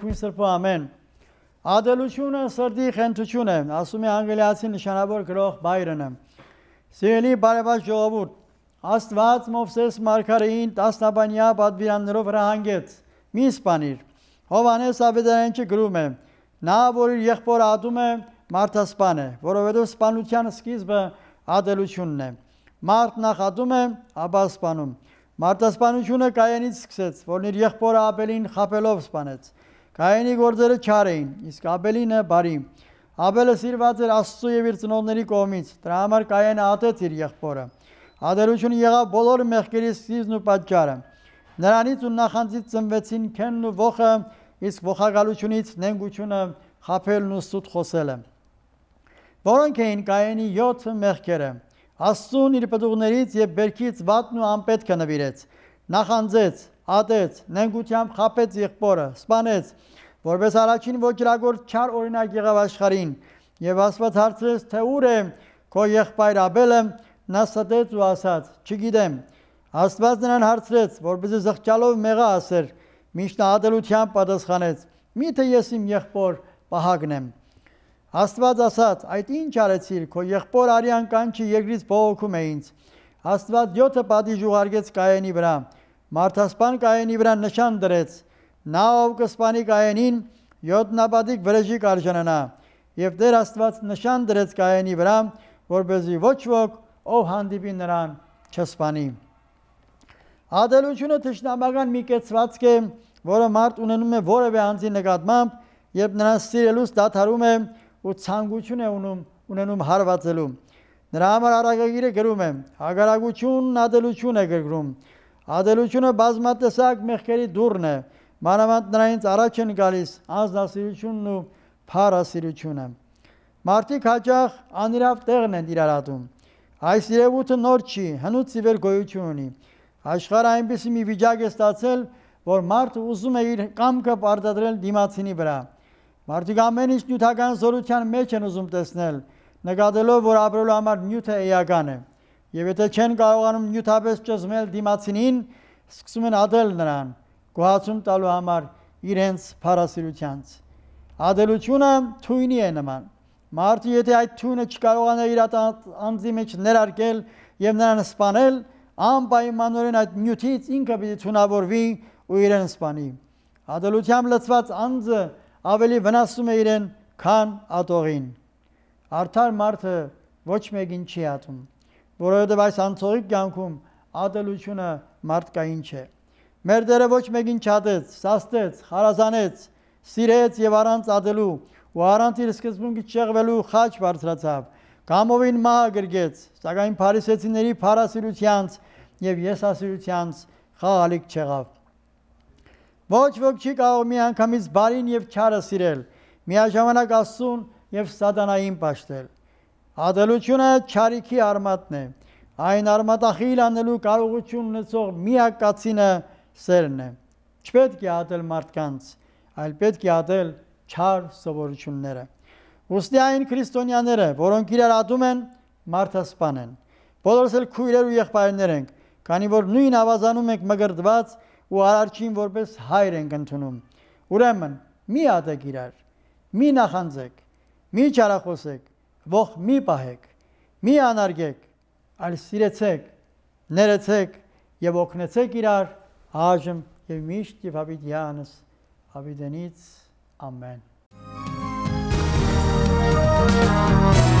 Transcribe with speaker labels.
Speaker 1: Հոգու Սրբո ամեն։ Ադելությունը սրտի խենթություն է, ասում է անգլիացի նշանավոր գրող Բայրոնը։ Սիրելի բարեբաց ժողովուրդ, Աստված Մովսես Մարգարեին տասնաբանյա պատվիրաններով հրահանգեց. Մի սպանիր։ Հովանես Ավետարանչը գրում է. Նա, որ իր եղբորը ատում է, մարդասպան է, որովհետև սպանության սկիզբը ադելությունն է։ Մարդ նախ ատում է, ապա սպանում։ Մարդասպանությունը Կայանից սկսեց, որն իր եղբորը Աբելին խապելով սպանեց։ Կայենի գործերը չար էին, իսկ Աբելինը բարի։ Աբելը սիրված էր Աստծո եւ իր ծնողների կողմից։ Դրա համար Կայենը ատեց իր եղբորը։ Ադերությունը եղավ բոլոր մեղքերի սկիզբն ու պատճառը։ Նրանից ու նախանձից ծնվեցին քենն ու ողը, իսկ ողագալությունից նենգությունը խაფելն ու սուտ խոսելը։ Որոնք էին Կայենի 7 մեղքերը։ Աստուն իր պտուղներից եւ բերքից վատն ու անպետքը նվիրեց, նախանձեց, ատեց, նենգությամբ խապեց եղբորը, սպանեց, որպես առաջին ոչ իրագործ չար օրինակ եղավ աշխարհին։ Եվ Աստված հարցրեց, թե ուր է քո եղբայր Աբելը, նա ստեց ու ասաց. չգիտեմ։ Աստված նրան հարցրեց, որպեսզի զղջալով մեղա ասեր, միշտ ադելությամբ պատասխանեց. Միթե ես իմ եղբոր պահակն եմ։ Աստված ասաց. այդ ինչ արեցիր, քո եղբոր արյան կանչի երկրից բողոքում է ինձ։ Աստված 7 պատիժ ուղարկեց Կայենի վրա։ Մարդասպան կայանի վրա նշան դրեց, նա ով կսպանի կայանին յոտնաբադիկ վրեժի կարժանանա եւ Տեր Աստված նշան դրեց կայանի վրա, որբեզի ոչ ոք ով հանդիպի նրան չսպանի։ Ադելությունը ճշտամական մի կեցվածք է, որը մարդ ունենում է որևէ անձի նկատմամբ, երբ նրան սիրելուց դադարում է ու ցանկություն է ունում ունենում հարվածելու։ Նրա համար արագագիրը գրում է. «Հագարագությունն ադելություն է գրգռում»։ գրում, Ադելությունը բազմատեսակ մեղքերի դուրն է, մանավանդ նրանից առաջ են գալիս անձնասիրությունն ու փարասիրությունը։ Մարդիկ հաճախ անիրավ տեղն են իրար ատում։ Այս իրևույթը նոր չի, հնուց ի վեր գոյություն ունի։ Աշխարհը այնպեսի մի վիճակ է ստացել, որ մարդը ուզում է իր կամքը պարտադրել դիմացինի վրա։ Մարդիկ ամեն ինչ նյութական զորության մեջ են ուզում տեսնել, նկատելով, որ ապրելու համար նյութը էական է։ Եվ եթե չեն կարողանում նյութապես ճզմել դիմացինին, սկսում են ադել նրան, գոհացում տալու համար իրենց փարասիրությանց։ Ադելությունը թույնի է նման։ Մարդը եթե այդ թույնը չկարողանա իր անձի մեջ ներարկել եւ նրան սպանել, անպայմանորեն այդ նյութից ինքը պիտի ցունավորվի ու իրեն սպանի։ Ադելությամբ լծված անձը ավելի վնասում է իրեն, քան ատողին։ Արդար մարդը ոչ մեկին չի ատում որովհետև այս անցողիկ կյանքում ատելությունը մարդկային չէ։ Մեր դերը ոչ մեկին չատեց, սաստեց, խարազանեց, սիրեց եւ առանց ատելու ու առանց իր սկզբունքի չեղվելու խաչ բարձրացավ։ Կամովին մահ գրգեց, սակայն փարիսեցիների փարասիրությանց եւ եսասիրությանց խաղալիք չեղավ։ Ոչ ոք չի կարող մի անգամից բարին եւ չարը սիրել, միաժամանակ Աստծուն եւ սատանային պաշտել։ Ադելությունը չարիքի արմատն է։ Այն արմատախիլ անելու կարողություն ունեցող միակ կացինը սերն է։ Չպետք է ատել մարդկանց, այլ պետք է ատել չար սովորությունները։ Ոստի այն քրիստոնյաները, որոնք իրար ատում են, մարդասպան են։ Բոլորս էլ քույրեր ու եղբայրներ ենք, քանի որ նույն ավազանում ենք մգրդված ու արարչին որպես հայր ենք ընդունում։ Ուրեմն, մի ատեք իրար, մի նախանձեք, մի չարախոսեք, ող մի պահեք, մի անարգեք, այլ սիրեցեք, ներեցեք եւ օգնեցեք իրար այժմ եւ միշտ եւ հավիտյանս հավիտենից ամեն Thank you.